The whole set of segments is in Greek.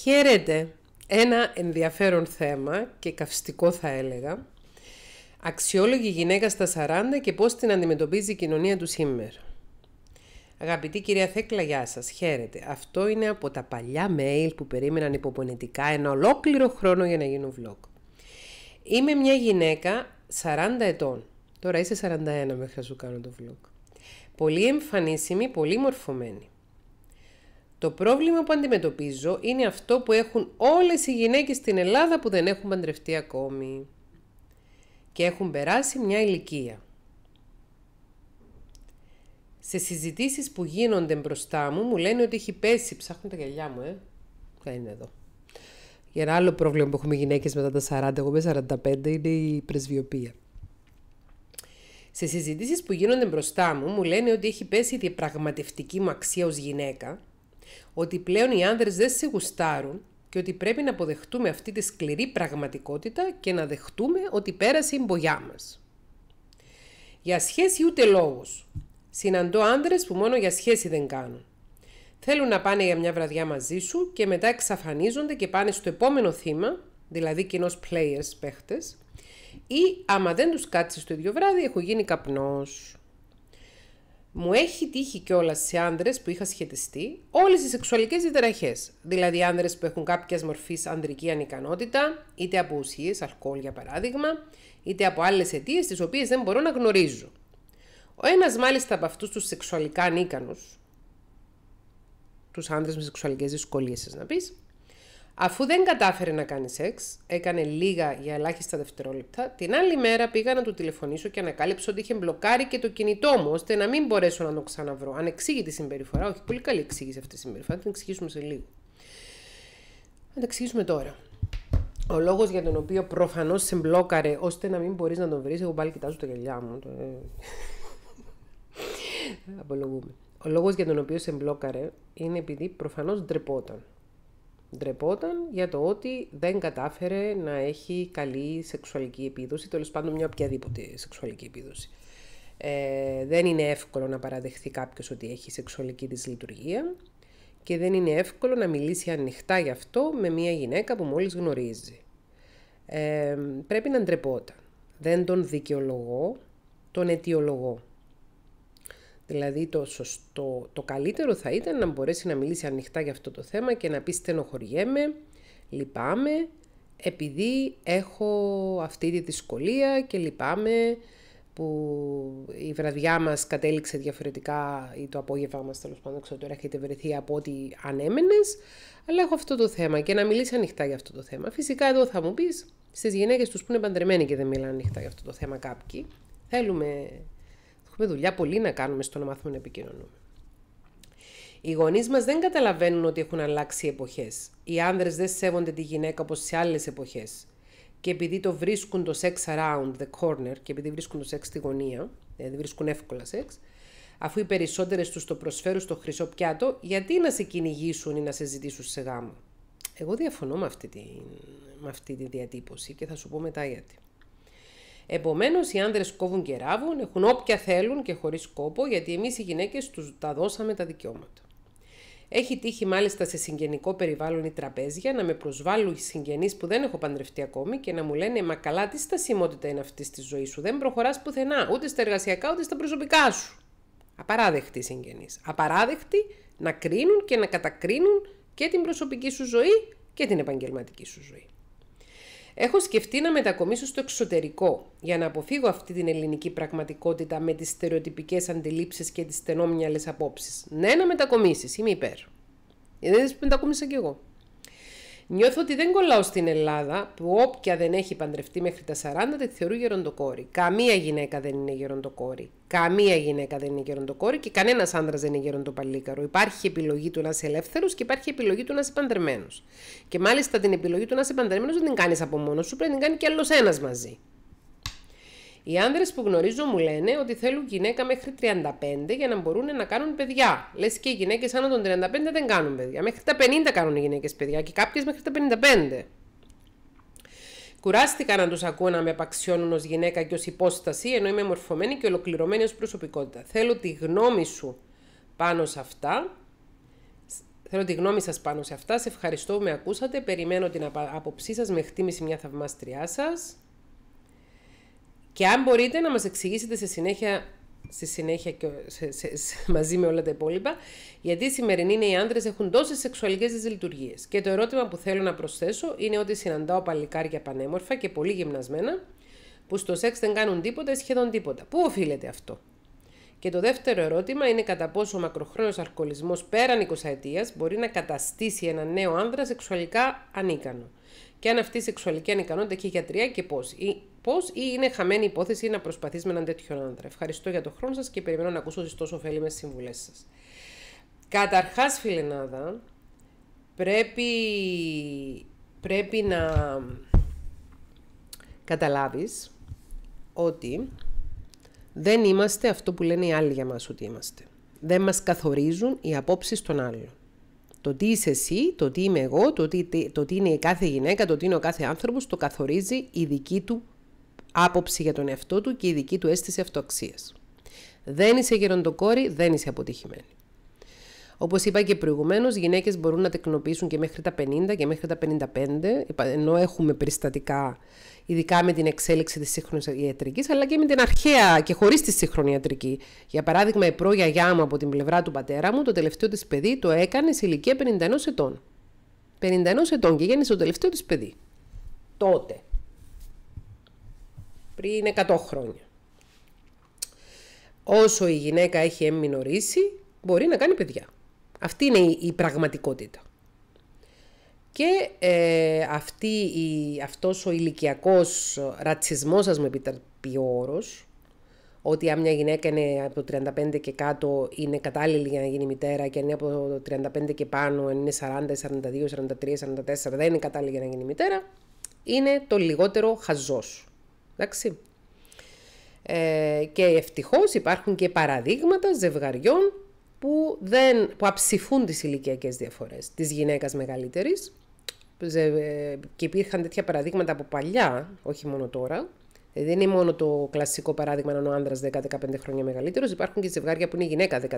Χαίρετε! Ένα ενδιαφέρον θέμα και καυστικό θα έλεγα. Αξιόλογη γυναίκα στα 40 και πώς την αντιμετωπίζει η κοινωνία του σήμερα. Αγαπητή κυρία Θέκλα, γεια σας. Χαίρετε. Αυτό είναι από τα παλιά mail που περίμεναν υποπονητικά ένα ολόκληρο χρόνο για να γίνουν vlog. Είμαι μια γυναίκα 40 ετών. Τώρα είσαι 41 μέχρι να σου κάνω το vlog. Πολύ εμφανίσιμη, πολύ μορφωμένη. Το πρόβλημα που αντιμετωπίζω είναι αυτό που έχουν όλες οι γυναίκες στην Ελλάδα που δεν έχουν παντρευτεί ακόμη και έχουν περάσει μια ηλικία. Σε συζητήσεις που γίνονται μπροστά μου, μου λένε ότι έχει πέσει, ψάχνω τα γυαλιά μου, ε. Θα είναι εδώ. Για ένα άλλο πρόβλημα που έχουμε γυναίκες μετά τα 40, εγώ με 45, είναι η πρεσβειοποία. Σε συζητήσεις που γίνονται μπροστά μου, μου λένε ότι έχει πέσει η διαπραγματευτική μου αξία ως γυναίκα ότι πλέον οι άνδρες δεν σε γουστάρουν και ότι πρέπει να αποδεχτούμε αυτή τη σκληρή πραγματικότητα και να δεχτούμε ότι πέρασε η μπογιά μας. Για σχέση ούτε λόγος. Συναντώ άνδρες που μόνο για σχέση δεν κάνουν. Θέλουν να πάνε για μια βραδιά μαζί σου και μετά εξαφανίζονται και πάνε στο επόμενο θύμα, δηλαδή κοινός players παίχτες, ή άμα δεν τους κάτσεις το ίδιο βράδυ έχω γίνει καπνός. Μου έχει τύχει κιόλας σε άντρε που είχα σχετιστεί όλες οι σεξουαλικές διτεραχέ. Δηλαδή, άντρε που έχουν κάποια μορφής ανδρική ανικανότητα, είτε από ουσίες, αλκοόλ για παράδειγμα, είτε από άλλες αιτίες τις οποίες δεν μπορώ να γνωρίζω. Ο ένας μάλιστα από αυτούς τους σεξουαλικά ανίκανους, τους άντρε με σεξουαλικές δυσκολίες, να πεις, Αφού δεν κατάφερε να κάνει σεξ, έκανε λίγα για ελάχιστα δευτερόλεπτα, την άλλη μέρα πήγα να του τηλεφωνήσω και ανακάλυψα ότι είχε μπλοκάρει και το κινητό μου, ώστε να μην μπορέσω να το ξαναβρω. Ανεξήγητη συμπεριφορά, όχι πολύ καλή εξήγηση αυτή τη συμπεριφορά, θα την εξηγήσουμε σε λίγο. Θα τα εξηγήσουμε τώρα. Ο λόγος για τον οποίο προφανώς σε μπλόκαρε ώστε να μην μπορείς να τον βρεις, εγώ πάλι κοιτάζω τα γυαλιά μου. Το... Απολογούμε. Ο λόγος για τον οποίο σε μπλόκαρε είναι επειδή προφανώς ντρεπόταν ντρεπόταν για το ότι δεν κατάφερε να έχει καλή σεξουαλική επίδοση, τέλος πάντων μια οποιαδήποτε σεξουαλική επίδοση. Ε, δεν είναι εύκολο να παραδεχθεί κάποιος ότι έχει σεξουαλική δυσλειτουργία και δεν είναι εύκολο να μιλήσει ανοιχτά γι' αυτό με μια γυναίκα που μόλις γνωρίζει. Ε, πρέπει να ντρεπόταν. Δεν τον δικαιολογώ, τον αιτιολογώ. Δηλαδή το σωστό, το καλύτερο θα ήταν να μπορέσει να μιλήσει ανοιχτά για αυτό το θέμα και να πει στενοχωριέμαι, λυπάμαι, επειδή έχω αυτή τη δυσκολία και λυπάμαι που η βραδιά μας κατέληξε διαφορετικά ή το απόγευμα μας τέλος πάντων ξέρω τώρα έχετε βρεθεί από ό,τι ανέμενες αλλά έχω αυτό το θέμα και να μιλήσει ανοιχτά για αυτό το θέμα. Φυσικά εδώ θα μου πεις στις γυναίκες τους που είναι παντρεμένοι και δεν μιλάνε ανοιχτά για αυτό το θέμα κάποιοι θέλουμε Έχουμε δουλειά πολύ να κάνουμε στο να μάθουμε να επικοινωνούμε. Οι γονείς μας δεν καταλαβαίνουν ότι έχουν αλλάξει οι εποχές. Οι άνδρες δεν σέβονται τη γυναίκα όπως σε άλλες εποχές. Και επειδή το βρίσκουν το σεξ around the corner και επειδή βρίσκουν το σεξ στη γωνία, δηλαδή βρίσκουν εύκολα σεξ, αφού οι περισσότερες τους το προσφέρουν στο χρυσό πιάτο, γιατί να σε κυνηγήσουν ή να σε ζητήσουν σε γάμο. Εγώ διαφωνώ με αυτή, τη, με αυτή τη διατύπωση και θα σου πω μετά γιατί. Επομένως, οι άνδρες κόβουν και ράβουν, έχουν όποια θέλουν και χωρίς κόπο, γιατί εμείς οι γυναίκες τους τα δώσαμε τα δικαιώματα. Έχει τύχει μάλιστα σε συγγενικό περιβάλλον η τραπέζια να με προσβάλλουν οι συγγενείς που δεν έχω παντρευτεί ακόμη και να μου λένε Μα καλά, τι στασιμότητα είναι αυτή στη ζωή σου, δεν προχωράς πουθενά, ούτε στα εργασιακά ούτε στα προσωπικά σου. Απαράδεκτοι συγγενεί. Απαράδεκτοι να κρίνουν και να κατακρίνουν και την προσωπική σου ζωή και την επαγγελματική σου ζωή. Έχω σκεφτεί να μετακομίσω στο εξωτερικό για να αποφύγω αυτή την ελληνική πραγματικότητα με τις στερεοτυπικές αντιλήψεις και τις στενόμυαλες απόψεις. Ναι, να μετακομίσεις, είμαι υπέρ. Ε, δεν μετακομίσα κι εγώ. Νιώθω ότι δεν κολλάω στην Ελλάδα που όποια δεν έχει παντρευτεί μέχρι τα 40 τη θεωρούν γεροντοκόρη. Καμία γυναίκα δεν είναι γεροντοκόρη. Καμία γυναίκα δεν είναι γεροντοκόρη και κανένας άντρα δεν είναι γεροντοπαλίκαρο. Υπάρχει επιλογή του να είσαι ελεύθερος και υπάρχει επιλογή του να είσαι παντρεμένος. Και μάλιστα την επιλογή του να είσαι παντρεμένος δεν την κάνεις από μόνος σου, πρέπει να την κάνει κι άλλος ένας μαζί. Οι άνδρες που γνωρίζω μου λένε ότι θέλουν γυναίκα μέχρι 35 για να μπορούν να κάνουν παιδιά. Λες και οι γυναίκες άνω των 35 δεν κάνουν παιδιά. Μέχρι τα 50 κάνουν οι γυναίκες παιδιά και κάποιες μέχρι τα 55. Κουράστηκα να τους ακούω να με απαξιώνουν ως γυναίκα και ως υπόσταση, ενώ είμαι μορφωμένη και ολοκληρωμένη ως προσωπικότητα. Θέλω τη γνώμη σου πάνω σε αυτά. Θέλω τη γνώμη σας πάνω σε αυτά. Σε ευχαριστώ που με ακούσατε. Περιμένω την άποψή σας με χτίμηση μια θαυμάστριά σας. Και αν μπορείτε να μας εξηγήσετε σε συνέχεια, στη συνέχεια σε, σε, μαζί με όλα τα υπόλοιπα, γιατί οι σημερινοί οι άντρες έχουν τόσες σεξουαλικές δυσλειτουργίες. Και το ερώτημα που θέλω να προσθέσω είναι ότι συναντάω παλικάρια πανέμορφα και πολύ γυμνασμένα, που στο σεξ δεν κάνουν τίποτα ή σχεδόν τίποτα. Πού οφείλεται αυτό. Και το δεύτερο ερώτημα είναι κατά πόσο ο μακροχρόνιος αλκοολισμός πέραν 20 ετία μπορεί να καταστήσει ένα νέο άνδρα σεξουαλικά ανίκανο. Και αν αυτή η σεξουαλική ανικανότητα έχει γιατρία και πώς πώς ή είναι χαμένη υπόθεση να προσπαθείς με έναν τέτοιον άντρα. Ευχαριστώ για τον χρόνο σας και περιμένω να ακούσω τις τόσο ωφέλιμες συμβουλές σας. Καταρχάς, φιλενάδα, πρέπει, πρέπει να καταλάβεις ότι δεν είμαστε αυτό που λένε οι άλλοι για μας ότι είμαστε. Δεν μας καθορίζουν οι απόψεις των άλλων. Το τι είσαι εσύ, το τι είμαι εγώ, το τι, το τι είναι η κάθε γυναίκα, το τι είναι ο κάθε άνθρωπος, το καθορίζει η δική του άποψη για τον εαυτό του και η δική του αίσθηση αυτοαξίας. Δεν είσαι γεροντοκόρη, δεν είσαι αποτυχημένη. Όπως είπα και προηγουμένως, γυναίκες μπορούν να τεκνοποιήσουν και μέχρι τα 50 και μέχρι τα 55, ενώ έχουμε περιστατικά, ειδικά με την εξέλιξη της σύγχρονης ιατρικής, αλλά και με την αρχαία και χωρίς τη σύγχρονη ιατρική. Για παράδειγμα, η προγιαγιά μου από την πλευρά του πατέρα μου, το τελευταίο της παιδί το έκανε σε ηλικία 51 ετών. 51 ετών και γέννησε το τελευταίο της παιδί. Τότε πριν 100 χρόνια. Όσο η γυναίκα έχει εμμηνορήσει, μπορεί να κάνει παιδιά. Αυτή είναι η, πραγματικότητα. Και ε, αυτή η, αυτός ο ηλικιακός ρατσισμός, ας με πει ο όρος, ότι αν μια γυναίκα είναι από το 35 και κάτω είναι κατάλληλη για να γίνει μητέρα και αν είναι από το 35 και πάνω, είναι 40, 42, 43, 44 δεν είναι κατάλληλη για να γίνει μητέρα, είναι το λιγότερο χαζός. Εντάξει. Ε, και ευτυχώς υπάρχουν και παραδείγματα ζευγαριών που, δεν, που αψηφούν τις ηλικιακές διαφορές της γυναίκας μεγαλύτερης ε, και υπήρχαν τέτοια παραδείγματα από παλιά, όχι μόνο τώρα. Ε, δεν είναι μόνο το κλασικό παράδειγμα να είναι ο άντρα 10-15 χρόνια μεγαλύτερος, υπάρχουν και ζευγάρια που είναι η γυναίκα 10-15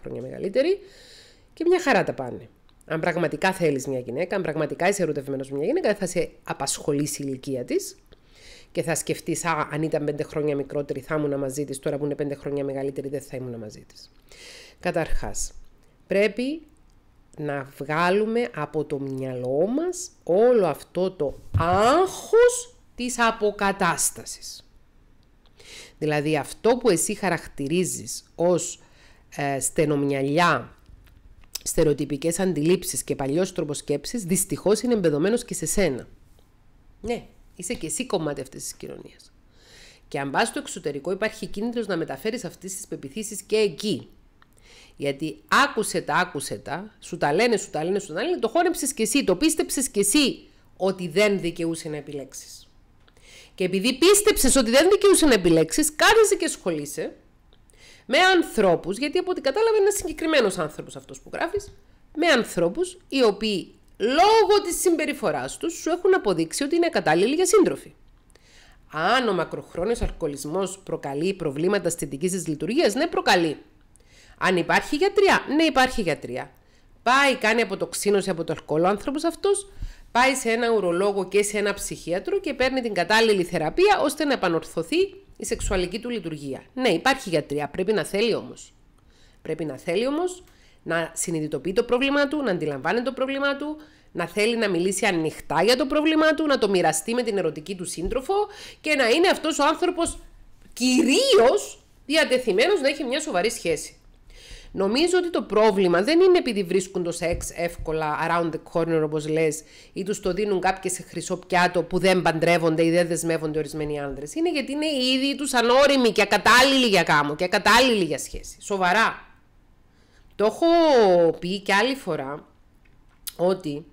χρόνια μεγαλύτερη και μια χαρά τα πάνε. Αν πραγματικά θέλεις μια γυναίκα, αν πραγματικά είσαι ερωτευμένος με μια γυναίκα, θα σε απασχολήσει η ηλικία της, και θα σκεφτείς, Α, αν ήταν πέντε χρόνια μικρότερη θα ήμουν μαζί της, τώρα που είναι πέντε χρόνια μεγαλύτερη δεν θα ήμουν μαζί της. Καταρχάς, πρέπει να βγάλουμε από το μυαλό μας όλο αυτό το άγχος της αποκατάστασης. Δηλαδή αυτό που εσύ χαρακτηρίζεις ως ε, στενομυαλιά, στερεοτυπικές αντιλήψεις και παλιός τρόπος σκέψης, δυστυχώς είναι εμπεδομένος και σε σένα. Ναι, Είσαι και εσύ κομμάτι αυτής της κοινωνίας. Και αν πας στο εξωτερικό, υπάρχει κίνητρο να μεταφέρεις αυτές τις πεπιθήσεις και εκεί. Γιατί άκουσε τα, άκουσε τα, σου τα λένε, σου τα λένε, σου τα λένε, το χώνεψε και εσύ, το πίστεψες και εσύ ότι δεν δικαιούσε να επιλέξεις. Και επειδή πίστεψες ότι δεν δικαιούσε να επιλέξεις, κάθεσαι και ασχολείσαι με ανθρώπους, γιατί από ό,τι κατάλαβα είναι ένας συγκεκριμένος άνθρωπος αυτός που γράφεις, με ανθρώπους οι οποίοι λόγω της συμπεριφοράς τους σου έχουν αποδείξει ότι είναι κατάλληλοι για σύντροφοι. Αν ο μακροχρόνιος αλκοολισμός προκαλεί προβλήματα δική της λειτουργίας, ναι προκαλεί. Αν υπάρχει γιατριά, ναι υπάρχει γιατριά. Πάει, κάνει αποτοξίνωση από το αλκοόλ ο άνθρωπος αυτός, πάει σε ένα ουρολόγο και σε ένα ψυχίατρο και παίρνει την κατάλληλη θεραπεία ώστε να επανορθωθεί η σεξουαλική του λειτουργία. Ναι, υπάρχει γιατριά, πρέπει να θέλει όμως. Πρέπει να θέλει όμως να συνειδητοποιεί το πρόβλημά του, να αντιλαμβάνει το πρόβλημά του, να θέλει να μιλήσει ανοιχτά για το πρόβλημά του, να το μοιραστεί με την ερωτική του σύντροφο και να είναι αυτός ο άνθρωπος κυρίως διατεθειμένος να έχει μια σοβαρή σχέση. Νομίζω ότι το πρόβλημα δεν είναι επειδή βρίσκουν το σεξ εύκολα around the corner όπως λες ή τους το δίνουν κάποιοι σε χρυσό πιάτο που δεν παντρεύονται ή δεν δεσμεύονται ορισμένοι άνδρες. Είναι γιατί είναι ήδη τους ανώριμοι και ακατάλληλοι για κάμο και ακατάλληλοι για σχέση. Σοβαρά. Το έχω πει και άλλη φορά ότι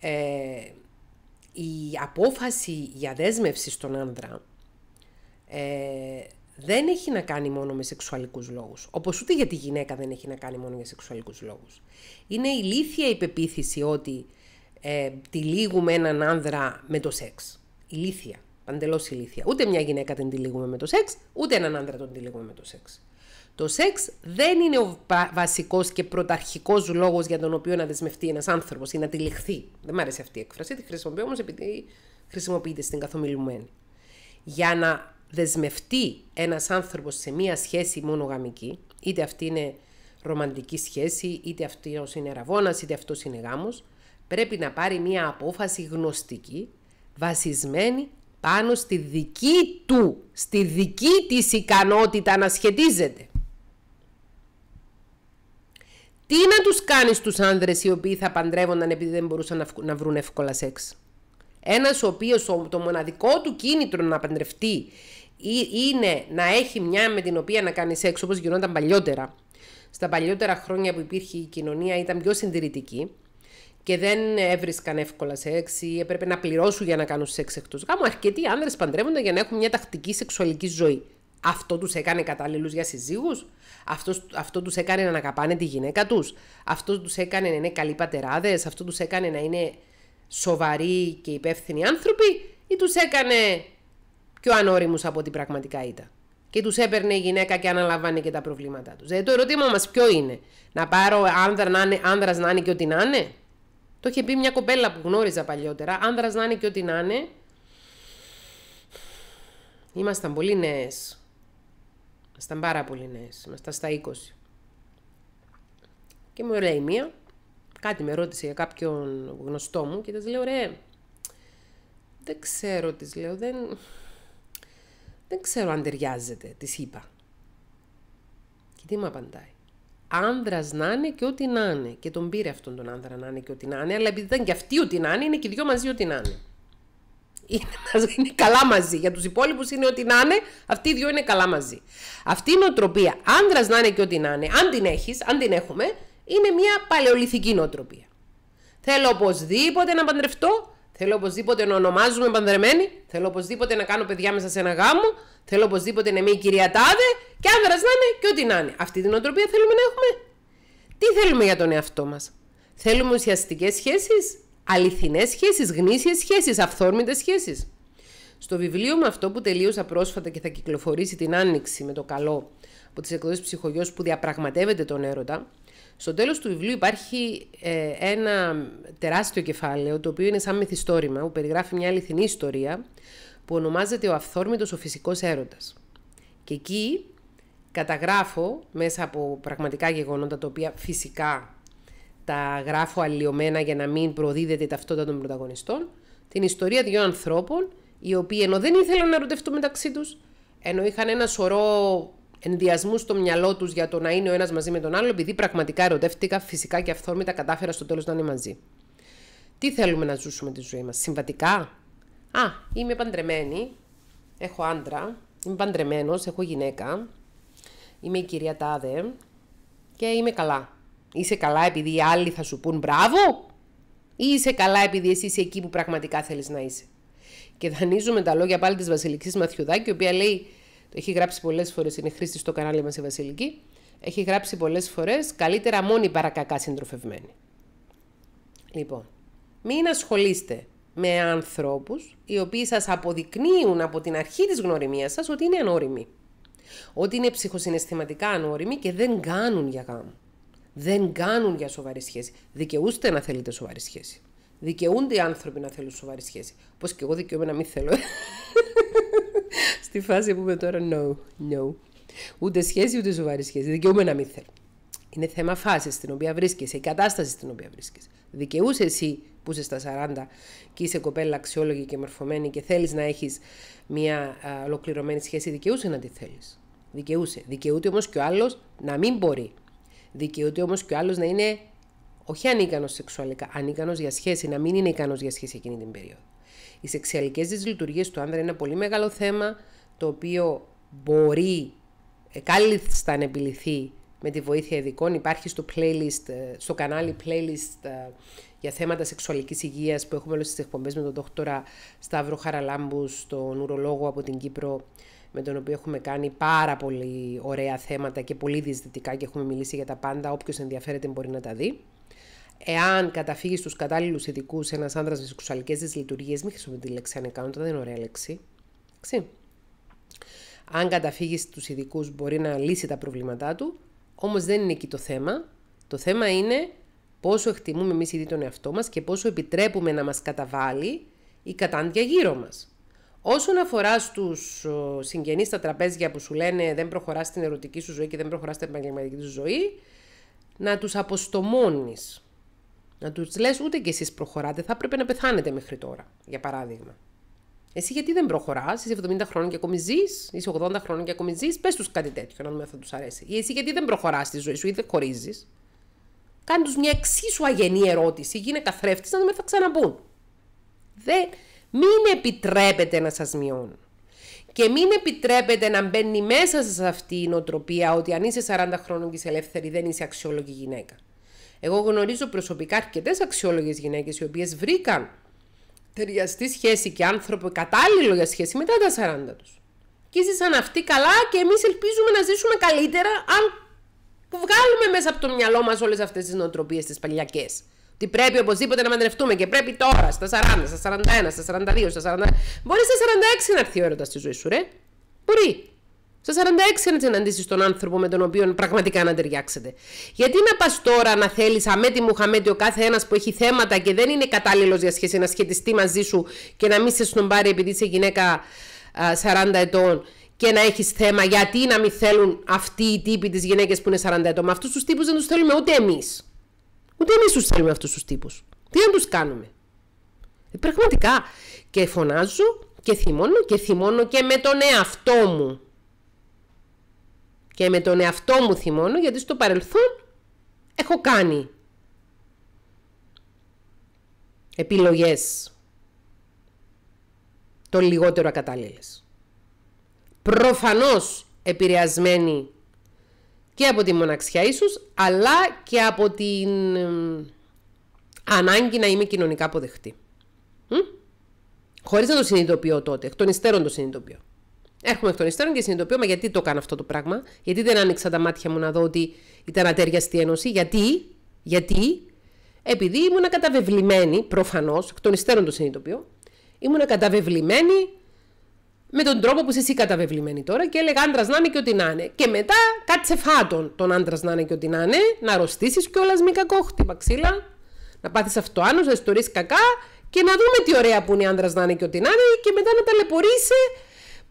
ε, η απόφαση για δέσμευση στον άνδρα ε, δεν έχει να κάνει μόνο με σεξουαλικούς λόγους. Όπως ούτε για τη γυναίκα δεν έχει να κάνει μόνο με σεξουαλικούς λόγους. Είναι ηλίθια η πεποίθηση ότι ε, τυλίγουμε έναν άνδρα με το σεξ. Ηλίθια. παντελώς ηλίθια. Ούτε μια γυναίκα την τυλίγουμε με το σεξ, ούτε έναν άνδρα τον τυλίγουμε με το σεξ. Το σεξ δεν είναι ο βασικός και πρωταρχικός λόγος για τον οποίο να δεσμευτεί ένας άνθρωπος ή να τυλιχθεί. Δεν μ' άρεσε αυτή η έκφραση, τη χρησιμοποιώ όμως επειδή χρησιμοποιείται στην καθομιλουμένη. Για να δεσμευτεί ένας άνθρωπος σε μία σχέση μονογαμική, είτε αυτή είναι ρομαντική σχέση, είτε αυτή είναι ραβόνα, είτε αυτός είναι γάμος, πρέπει να πάρει μία απόφαση γνωστική, βασισμένη πάνω στη δική του, στη δική της ικανότητα να σχετίζεται. Τι να τους κάνεις τους άνδρες οι οποίοι θα παντρεύονταν επειδή δεν μπορούσαν να βρουν εύκολα σεξ. Ένας ο οποίος το μοναδικό του κίνητρο να παντρευτεί είναι να έχει μια με την οποία να κάνει σεξ όπως γινόταν παλιότερα. Στα παλιότερα χρόνια που υπήρχε η κοινωνία ήταν πιο συντηρητική και δεν έβρισκαν εύκολα σεξ ή έπρεπε να πληρώσουν για να κάνουν σεξ εκτός. γάμου. Αρκετοί άνδρες παντρεύονται για να έχουν μια τακτική σεξουαλική ζωή. Αυτό τους έκανε κατάλληλους για συζύγους. Αυτός, αυτό τους έκανε να αγαπάνε τη γυναίκα τους. Αυτός τους έκανε να είναι καλοί πατεράδες. Αυτό τους έκανε να είναι σοβαροί και υπεύθυνοι άνθρωποι. Ή τους έκανε πιο ανώριμους από ό,τι πραγματικά ήταν. Και τους έπαιρνε η γυναίκα και αναλαμβάνει και τα προβλήματά τους. Δηλαδή ε, το ερώτημα μας ποιο είναι. Να πάρω άνδρα να είναι, άνδρας να είναι και ό,τι να είναι. Το είχε πει μια κοπέλα που γνώριζα παλιότερα. Άνδρας να είναι και ό,τι να είναι. Ήμασταν πολύ νέες. Ήμασταν πάρα πολύ νέες. Ήμασταν στα 20. Και μου λέει μία, κάτι με ρώτησε για κάποιον γνωστό μου και της λέω ρε, δεν ξέρω, της λέω, δεν, δεν ξέρω αν ταιριάζεται, της είπα. Και τι μου απαντάει. Άνδρας να είναι και ό,τι να είναι. Και τον πήρε αυτόν τον άνδρα να είναι και ό,τι να είναι, αλλά επειδή ήταν και αυτοί ό,τι να είναι, είναι και οι δυο μαζί ό,τι να είναι είναι, είναι καλά μαζί. Για τους υπόλοιπους είναι ό,τι να είναι, αυτοί οι δύο είναι καλά μαζί. Αυτή η νοοτροπία, άντρας να είναι και ό,τι να είναι, αν την έχεις, αν την έχουμε, είναι μια παλαιοληθική νοοτροπία. Θέλω οπωσδήποτε να παντρευτώ, θέλω οπωσδήποτε να ονομάζουμε παντρεμένοι, θέλω οπωσδήποτε να κάνω παιδιά μέσα σε ένα γάμο, θέλω οπωσδήποτε να είμαι η κυρία Τάδε, και άνδρας να είναι και ό,τι να είναι. Αυτή την νοοτροπία θέλουμε να έχουμε. Τι θέλουμε για τον εαυτό μας, Θέλουμε ουσιαστικές σχέσεις αληθινές σχέσεις, γνήσιες σχέσεις, αυθόρμητες σχέσεις. Στο βιβλίο μου αυτό που τελείωσα πρόσφατα και θα κυκλοφορήσει την Άνοιξη με το καλό από τις εκδόσεις ψυχογιός που διαπραγματεύεται τον έρωτα, στο τέλος του βιβλίου υπάρχει ε, ένα τεράστιο κεφάλαιο το οποίο είναι σαν μυθιστόρημα που περιγράφει μια αληθινή ιστορία που ονομάζεται «Ο αυθόρμητος ο φυσικός έρωτας». Και εκεί καταγράφω μέσα από πραγματικά γεγονότα τα οποία φυσικά τα γράφω αλλοιωμένα για να μην προδίδεται η ταυτότητα των πρωταγωνιστών, την ιστορία δύο ανθρώπων, οι οποίοι ενώ δεν ήθελαν να ερωτευτούν μεταξύ τους, ενώ είχαν ένα σωρό ενδιασμού στο μυαλό τους για το να είναι ο ένας μαζί με τον άλλο, επειδή πραγματικά ερωτεύτηκα, φυσικά και αυθόρμητα κατάφερα στο τέλος να είναι μαζί. Τι θέλουμε να ζήσουμε τη ζωή μας, συμβατικά. Α, είμαι παντρεμένη, έχω άντρα, είμαι παντρεμένος, έχω γυναίκα, είμαι η κυρία Τάδε και είμαι καλά. Είσαι καλά επειδή οι άλλοι θα σου πούν μπράβο ή είσαι καλά επειδή εσύ είσαι εκεί που πραγματικά θέλεις να είσαι. Και δανείζουμε τα λόγια πάλι της Βασιλικής Μαθιουδάκη, η οποία λέει, το έχει γράψει πολλές φορές, είναι χρήστη στο κανάλι μας η Βασιλική, έχει γράψει πολλές φορές, καλύτερα μόνοι παρακακά συντροφευμένοι. Λοιπόν, μην ασχολείστε με ανθρώπους οι οποίοι σας αποδεικνύουν από την αρχή της γνωριμίας σας ότι είναι ανώριμοι. Ότι είναι ψυχοσυναισθηματικά ανώριμοι και δεν κάνουν για γάμο δεν κάνουν για σοβαρή σχέση. Δικαιούστε να θέλετε σοβαρή σχέση. Δικαιούνται οι άνθρωποι να θέλουν σοβαρή σχέση. Πώς και εγώ δικαιούμαι να μην θέλω. Στη φάση που είμαι τώρα, no, no. Ούτε σχέση, ούτε σοβαρή σχέση. Δικαιούμαι να μην θέλω. Είναι θέμα φάσης στην οποία βρίσκεσαι, η κατάσταση στην οποία βρίσκεσαι. Δικαιούσε εσύ που είσαι στα 40 και είσαι κοπέλα αξιόλογη και μορφωμένη και θέλεις να έχεις μια ολοκληρωμένη σχέση, δικαιούσε να τη θέλεις. Δικαιούσε. Δικαιούται όμως και ο άλλος να μην μπορεί. Δικαιούται όμως και ο άλλος να είναι όχι ανίκανος σεξουαλικά, ανίκανος για σχέση, να μην είναι ικανός για σχέση εκείνη την περίοδο. Οι σεξουαλικές δυσλειτουργίες του άνδρα είναι ένα πολύ μεγάλο θέμα το οποίο μπορεί ε, κάλλιστα να επιληθεί με τη βοήθεια ειδικών. Υπάρχει στο, playlist, ε, στο κανάλι playlist ε, για θέματα σεξουαλικής υγείας που έχουμε όλες τις εκπομπές με τον δόκτωρα Σταύρο Χαραλάμπου, τον ουρολόγο από την Κύπρο, με τον οποίο έχουμε κάνει πάρα πολύ ωραία θέματα και πολύ διεσδυτικά και έχουμε μιλήσει για τα πάντα. Όποιος ενδιαφέρεται μπορεί να τα δει. Εάν καταφύγεις στους κατάλληλους ειδικούς ένας άνδρας με σεξουαλικές δυσλειτουργίες, μην χρησιμοποιεί τη λέξη ανεκάνοντα, δεν είναι ωραία λέξη. Αν καταφύγεις στους ειδικούς, μπορεί να λύσει τα προβλήματά του. Όμως δεν είναι εκεί το θέμα. Το θέμα είναι πόσο εκτιμούμε εμείς ήδη τον εαυτό μας και πόσο επιτρέπουμε να μας καταβάλει η κατάντια γύρω μας. Όσον αφορά στους συγγενείς στα τραπέζια που σου λένε δεν προχωράς στην ερωτική σου ζωή και δεν προχωράς στην επαγγελματική σου ζωή, να τους αποστομώνεις. Να τους λες ούτε κι εσείς προχωράτε, θα πρέπει να πεθάνετε μέχρι τώρα, για παράδειγμα. Εσύ γιατί δεν προχωράς, είσαι 70 χρόνια και ακόμη ζεις, είσαι 80 χρόνια και ακόμη ζεις, πες τους κάτι τέτοιο, να δούμε αν θα τους αρέσει. Ή εσύ γιατί δεν προχωράς στη ζωή σου ή δεν χωρίζεις. Κάνε τους μια εξίσου αγενή ερώτηση, γίνε καθρέφτης, να δούμε θα ξαναμπούν. Δεν, μην επιτρέπετε να σας μειώνουν. Και μην επιτρέπετε να μπαίνει μέσα σε αυτή η νοοτροπία ότι αν είσαι 40 χρόνων και είσαι ελεύθερη δεν είσαι αξιόλογη γυναίκα. Εγώ γνωρίζω προσωπικά αρκετές αξιόλογες γυναίκες οι οποίες βρήκαν ταιριαστή σχέση και άνθρωπο κατάλληλο για σχέση μετά τα 40 τους. Και ζήσαν αυτοί καλά και εμείς ελπίζουμε να ζήσουμε καλύτερα αν βγάλουμε μέσα από το μυαλό μας όλες αυτές τις νοοτροπίες τις παλιακές. Τι πρέπει οπωσδήποτε να μαντρευτούμε και πρέπει τώρα στα 40, στα 41, στα 42, στα 40. Μπορεί στα 46 να έρθει ο έρωτα στη ζωή σου, ρε. Μπορεί. Στα 46 να συναντήσεις τον άνθρωπο με τον οποίο πραγματικά να ταιριάξετε. Γιατί να πας τώρα να θέλεις αμέτη μου χαμέτη ο κάθε ένας που έχει θέματα και δεν είναι κατάλληλος για σχέση να σχετιστεί μαζί σου και να μην σε στον πάρει επειδή είσαι γυναίκα 40 ετών και να έχεις θέμα. Γιατί να μην θέλουν αυτοί οι τύποι τις γυναίκες που είναι 40 ετών. αυτούς τους τύπους δεν τους θέλουμε ούτε εμείς. Ούτε εμείς τους θέλουμε αυτούς τους τύπους. Τι να τους κάνουμε. Ε, πραγματικά. Και φωνάζω και θυμώνω και θυμώνω και με τον εαυτό μου. Και με τον εαυτό μου θυμώνω γιατί στο παρελθόν έχω κάνει επιλογές το λιγότερο ακατάλληλες. Προφανώς επηρεασμένη και από τη μοναξιά ίσως, αλλά και από την ανάγκη να είμαι κοινωνικά αποδεχτή. Χωρί Χωρίς να το συνειδητοποιώ τότε, εκ των υστέρων το συνειδητοποιώ. Έρχομαι εκ των υστέρων και συνειδητοποιώ, μα γιατί το κάνω αυτό το πράγμα, γιατί δεν άνοιξα τα μάτια μου να δω ότι ήταν ατέριαστη ένωση, γιατί, γιατί, επειδή ήμουν καταβεβλημένη, προφανώς, εκ των υστέρων το συνειδητοποιώ, ήμουν καταβεβλημένη με τον τρόπο που είσαι εσύ καταβεβλημένη τώρα και έλεγα άντρας να είναι και ό,τι να είναι. Και μετά κάτσε φάτον τον άντρας να είναι και ό,τι να είναι, να αρρωστήσει κιόλας μη κακό χτύπα ξύλα, να πάθεις αυτοάνω, να ιστορείς κακά και να δούμε τι ωραία που είναι άντρας να είναι και ό,τι να είναι και μετά να ταλαιπωρήσει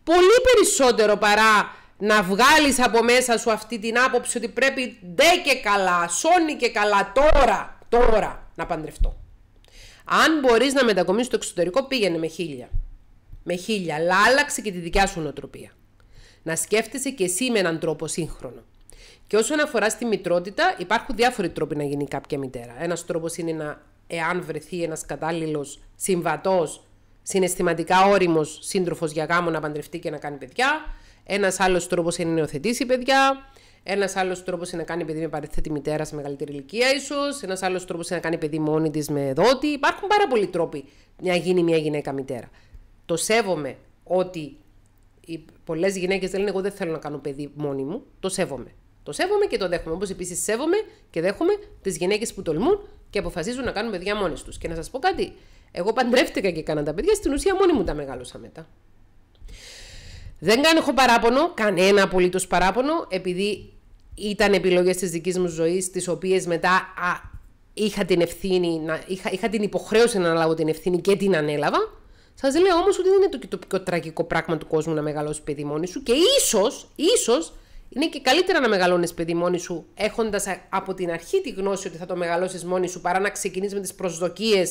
πολύ περισσότερο παρά να βγάλεις από μέσα σου αυτή την άποψη ότι πρέπει ντε και καλά, σώνει και καλά τώρα, τώρα να παντρευτώ. Αν μπορείς να μετακομίσεις στο εξωτερικό πήγαινε με χίλια με χίλια, αλλά άλλαξε και τη δικιά σου νοοτροπία. Να σκέφτεσαι και εσύ με έναν τρόπο σύγχρονο. Και όσον αφορά στη μητρότητα, υπάρχουν διάφοροι τρόποι να γίνει κάποια μητέρα. Ένας τρόπος είναι να, εάν βρεθεί ένας κατάλληλος συμβατός, συναισθηματικά όριμος σύντροφος για γάμο να παντρευτεί και να κάνει παιδιά. Ένας άλλος τρόπος είναι να υιοθετήσει παιδιά. Ένας άλλος τρόπος είναι να κάνει παιδί με παρεθέτη μητέρα σε μεγαλύτερη ηλικία, ίσως. Ένας άλλος τρόπος είναι να κάνει παιδί μόνη της με δότη. Υπάρχουν πάρα πολλοί τρόποι να γίνει μια γυναίκα μητέρα. Το σέβομαι ότι οι πολλές γυναίκες λένε: Εγώ δεν θέλω να κάνω παιδί μόνη μου. Το σέβομαι. Το σέβομαι και το δέχομαι. Όπως επίσης σέβομαι και δέχομαι τις γυναίκες που τολμούν και αποφασίζουν να κάνουν παιδιά μόνες τους. Και να σας πω κάτι. Εγώ παντρεύτηκα και έκανα τα παιδιά. Στην ουσία, μόνη μου τα μεγάλωσα μετά. Δεν κάνω έχω παράπονο, κανένα απολύτως παράπονο, επειδή ήταν επιλογές της δικής μου ζωής, τις οποίες μετά είχα την ευθύνη, να, είχα, είχα την υποχρέωση να αναλάβω την ευθύνη και την ανέλαβα. Σας λέω όμως ότι δεν είναι το, το πιο τραγικό πράγμα του κόσμου να μεγαλώσει παιδί μόνη σου και ίσως, ίσως είναι και καλύτερα να μεγαλώνεις παιδί μόνη σου έχοντας από την αρχή τη γνώση ότι θα το μεγαλώσεις μόνη σου παρά να ξεκινήσεις με τις προσδοκίες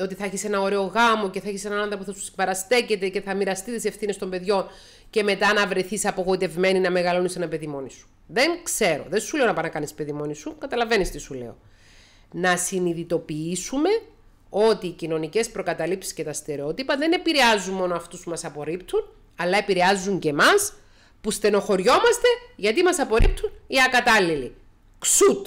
ότι θα έχεις ένα ωραίο γάμο και θα έχεις έναν άντρα που θα σου παραστέκεται και θα μοιραστείς τις ευθύνες των παιδιών και μετά να βρεθείς απογοητευμένη να μεγαλώνεις ένα παιδί μόνη σου. Δεν ξέρω. Δεν σου λέω να παρακάνεις παιδί μόνη σου. Καταλαβαίνεις τι σου λέω. Να συνειδητοποιήσουμε ότι οι κοινωνικές προκαταλήψεις και τα στερεότυπα δεν επηρεάζουν μόνο αυτούς που μας απορρίπτουν, αλλά επηρεάζουν και εμάς που στενοχωριόμαστε γιατί μας απορρίπτουν οι ακατάλληλοι. Ξουτ!